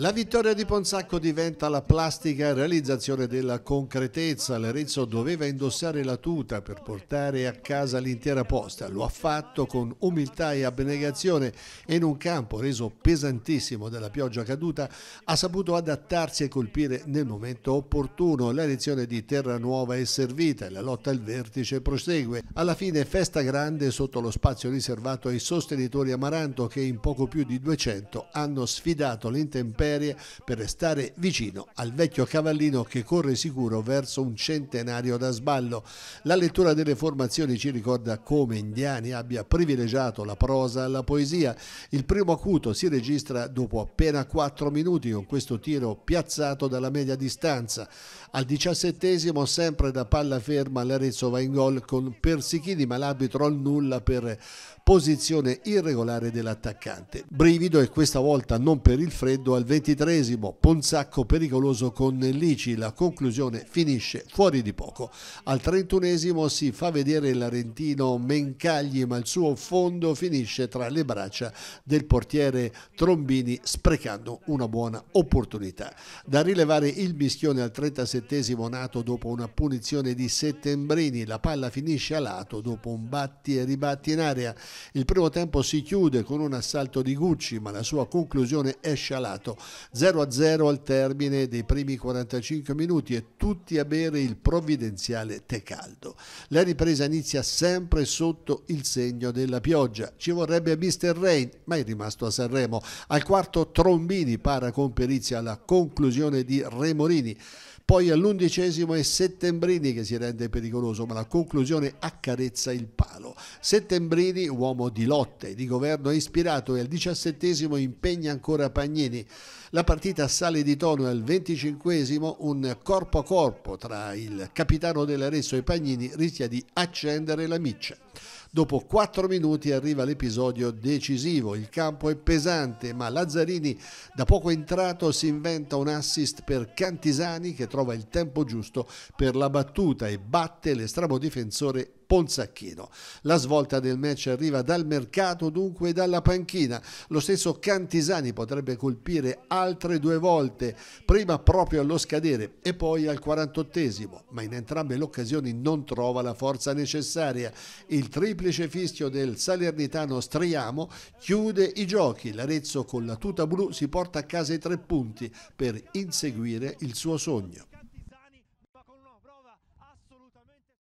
La vittoria di Ponsacco diventa la plastica realizzazione della concretezza. L'Arezzo doveva indossare la tuta per portare a casa l'intera posta. Lo ha fatto con umiltà e abnegazione e in un campo reso pesantissimo dalla pioggia caduta ha saputo adattarsi e colpire nel momento opportuno. La lezione di Terranuova è servita e la lotta al vertice prosegue. Alla fine festa grande sotto lo spazio riservato ai sostenitori Amaranto che in poco più di 200 hanno sfidato l'intera intemperie per restare vicino al vecchio cavallino che corre sicuro verso un centenario da sballo. La lettura delle formazioni ci ricorda come Indiani abbia privilegiato la prosa alla poesia. Il primo acuto si registra dopo appena 4 minuti con questo tiro piazzato dalla media distanza. Al diciassettesimo sempre da palla ferma l'Arezzo va in gol con Persichini ma l'arbitro al nulla per posizione irregolare dell'attaccante. Brivido e questa volta non per il freddo Freddo al ventitresimo, Ponzacco pericoloso con Lici, la conclusione finisce fuori di poco. Al trentunesimo si fa vedere l'Arentino Mencagli ma il suo fondo finisce tra le braccia del portiere Trombini sprecando una buona opportunità. Da rilevare il mischione al trentasettesimo nato dopo una punizione di Settembrini, la palla finisce a lato dopo un batti e ribatti in area. Il primo tempo si chiude con un assalto di Gucci ma la sua conclusione esce a regalato 0-0 al termine dei primi 45 minuti e tutti a bere il provvidenziale tè caldo. La ripresa inizia sempre sotto il segno della pioggia. Ci vorrebbe Mr. Rain, ma è rimasto a Sanremo. Al quarto Trombini para con perizia la conclusione di Remorini. Poi all'undicesimo è Settembrini che si rende pericoloso, ma la conclusione accarezza il palo. Settembrini, uomo di lotte di governo ispirato, e al diciassettesimo impegna ancora Pagnini. La partita sale di tono e al venticinquesimo un corpo a corpo tra il capitano dell'Arezzo e Pagnini rischia di accendere la miccia. Dopo 4 minuti arriva l'episodio decisivo. Il campo è pesante, ma Lazzarini, da poco entrato, si inventa un assist per Cantisani che trova il tempo giusto per la battuta e batte l'estremo difensore Ponzacchino. La svolta del match arriva dal mercato, dunque dalla panchina. Lo stesso Cantisani potrebbe colpire altre due volte, prima proprio allo scadere e poi al 48esimo, ma in entrambe le occasioni non trova la forza necessaria. Il triplo triplice fischio del salernitano Striamo chiude i giochi. L'Arezzo con la tuta blu si porta a casa i tre punti per inseguire il suo sogno.